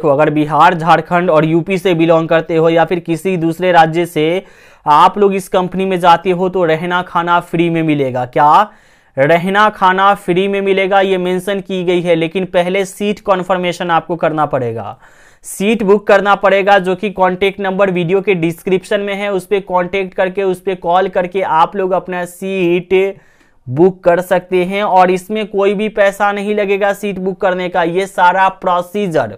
देखो तो अगर बिहार झारखंड और यूपी से बिलोंग करते हो या फिर किसी दूसरे राज्य से आप लोग इस कंपनी में जाते हो तो रहना खाना फ्री में मिलेगा क्या रहना खाना फ्री में मिलेगा ये मेंशन की गई है लेकिन पहले सीट कॉन्फर्मेशन आपको करना पड़ेगा सीट बुक करना पड़ेगा जो कि कॉन्टेक्ट नंबर वीडियो के डिस्क्रिप्शन में है उस पर कॉन्टेक्ट करके उस पर कॉल करके आप लोग अपना सीट बुक कर सकते हैं और इसमें कोई भी पैसा नहीं लगेगा सीट बुक करने का ये सारा प्रोसीजर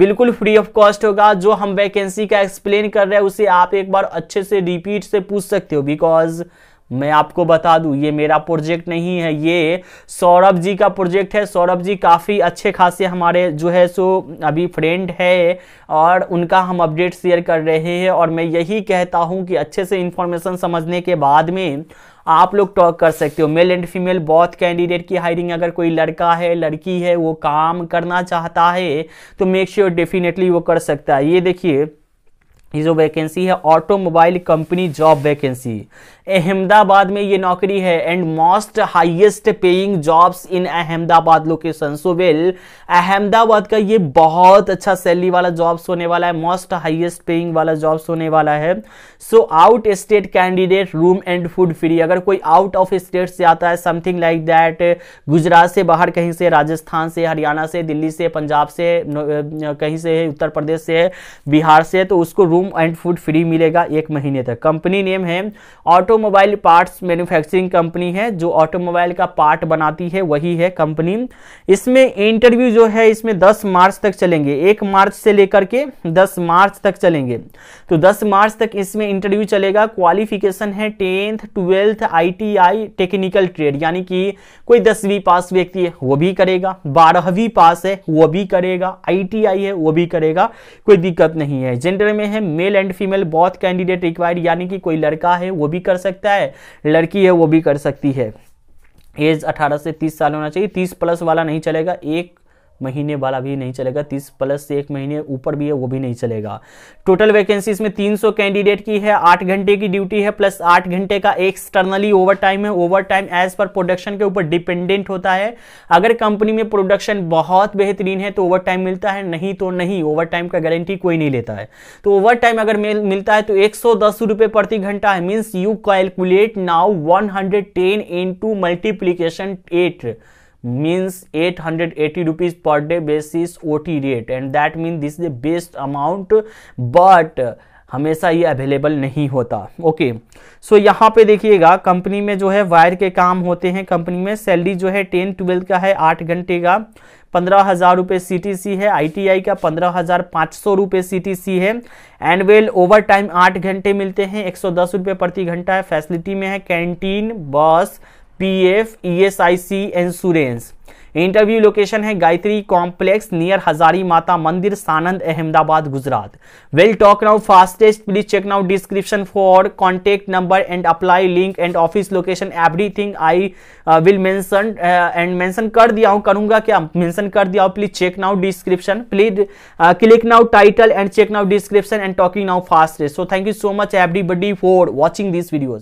बिल्कुल फ्री ऑफ कॉस्ट होगा जो हम वैकेंसी का एक्सप्लेन कर रहे हैं उसे आप एक बार अच्छे से रिपीट से पूछ सकते हो बिकॉज मैं आपको बता दूं ये मेरा प्रोजेक्ट नहीं है ये सौरभ जी का प्रोजेक्ट है सौरभ जी काफ़ी अच्छे खासे हमारे जो है सो अभी फ्रेंड है और उनका हम अपडेट शेयर कर रहे हैं और मैं यही कहता हूं कि अच्छे से इन्फॉर्मेशन समझने के बाद में आप लोग टॉक कर सकते हो मेल एंड फीमेल बहुत कैंडिडेट की हायरिंग अगर कोई लड़का है लड़की है वो काम करना चाहता है तो मेक श्योर डेफिनेटली वो कर सकता है ये देखिए ये जो वैकेंसी है automobile company job vacancy Ahmedabad में ये नौकरी है and most highest paying jobs in Ahmedabad location so well Ahmedabad का ये बहुत अच्छा सैलरी वाला जॉब्स होने वाला है मोस्ट हाईएस्ट पेइंग वाला जॉब्स होने वाला है so out state candidate room and food free अगर कोई आउट ऑफ स्टेट से आता है समथिंग लाइक दैट गुजरात से बाहर कहीं से राजस्थान से हरियाणा से दिल्ली से पंजाब से कहीं से उत्तर प्रदेश से बिहार से तो उसको room room and food free मिलेगा एक महीने तक कंपनी नेम है ऑटोमोबाइल पार्ट्स मैन्युफैक्चरिंग कंपनी है जो ऑटोमोबाइल का पार्ट बनाती है वही है कंपनी इसमें इंटरव्यू जो है इसमें 10 मार्च तक चलेंगे एक मार्च से लेकर के 10 मार्च तक चलेंगे तो 10 मार्च तक इसमें इंटरव्यू चलेगा क्वालिफिकेशन है tenth twelfth I technical trade यानी कि कोई दसवीं पास व्यक्ति है वो भी करेगा बारहवीं पास है वो भी करेगा आई है वो भी करेगा कोई दिक्कत नहीं है जेंडर में है मेल एंड फीमेल बहुत कैंडिडेट रिक्वायर्ड यानी कि कोई लड़का है वो भी कर सकता है लड़की है वो भी कर सकती है एज 18 से 30 साल होना चाहिए 30 प्लस वाला नहीं चलेगा एक महीने वाला भी नहीं चलेगा तीस प्लस से एक महीने ऊपर भी है वो भी नहीं चलेगा टोटल वैकेंसी इसमें तीन सौ कैंडिडेट की है आठ घंटे की ड्यूटी है प्लस आठ घंटे का एक्सटर्नली ओवर टाइम है over time as per production के ऊपर डिपेंडेंट होता है अगर कंपनी में प्रोडक्शन बहुत बेहतरीन है तो ओवर टाइम मिलता है नहीं तो नहीं ओवर टाइम का गारंटी कोई नहीं लेता है तो ओवर टाइम अगर मिलता है तो एक सौ प्रति घंटा है means you calculate now one hundred ten into multiplication eight means 880 rupees per day basis OT rate and that means this is the best amount but हमेशा ये अवेलेबल नहीं होता ओके सो so, यहाँ पे देखिएगा कंपनी में जो है वायर के काम होते हैं कंपनी में सैलरी जो है टेन ट्वेल्व का है आठ घंटे का पंद्रह हज़ार रुपये सी टी सी है आई का पंद्रह हज़ार पाँच सौ रुपये सी टी सी है एनवेल ओवर टाइम आठ घंटे मिलते हैं एक सौ दस रुपये प्रति घंटा है फैसिलिटी में है canteen bus PF ESIC insurance interview location है गायत्री कॉम्प्लेक्स नियर हजारी माता मंदिर Sanand Ahmedabad Gujarat well talk now fastest please check now description for contact number and apply link and office location everything I will mention and mention कर दिया हूं करूंगा क्या mention कर दिया please check now description please click now title and check now description and talking now fastest so thank you so much everybody for watching this videos